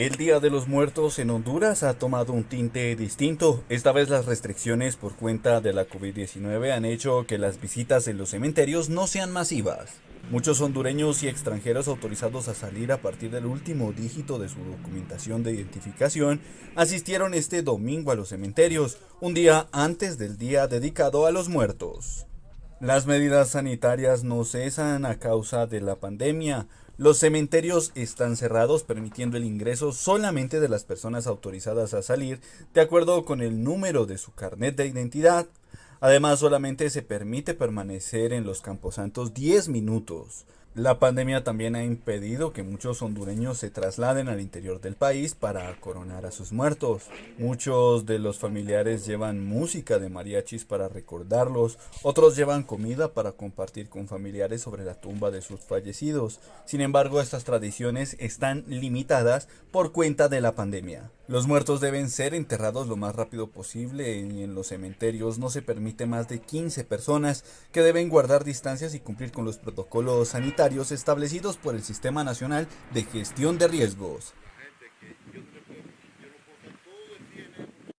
El Día de los Muertos en Honduras ha tomado un tinte distinto. Esta vez las restricciones por cuenta de la COVID-19 han hecho que las visitas en los cementerios no sean masivas. Muchos hondureños y extranjeros autorizados a salir a partir del último dígito de su documentación de identificación asistieron este domingo a los cementerios, un día antes del día dedicado a los muertos. Las medidas sanitarias no cesan a causa de la pandemia. Los cementerios están cerrados permitiendo el ingreso solamente de las personas autorizadas a salir de acuerdo con el número de su carnet de identidad. Además solamente se permite permanecer en los camposantos 10 minutos. La pandemia también ha impedido que muchos hondureños se trasladen al interior del país para coronar a sus muertos. Muchos de los familiares llevan música de mariachis para recordarlos, otros llevan comida para compartir con familiares sobre la tumba de sus fallecidos. Sin embargo, estas tradiciones están limitadas por cuenta de la pandemia. Los muertos deben ser enterrados lo más rápido posible y en los cementerios no se permite más de 15 personas que deben guardar distancias y cumplir con los protocolos sanitarios establecidos por el Sistema Nacional de Gestión de Riesgos.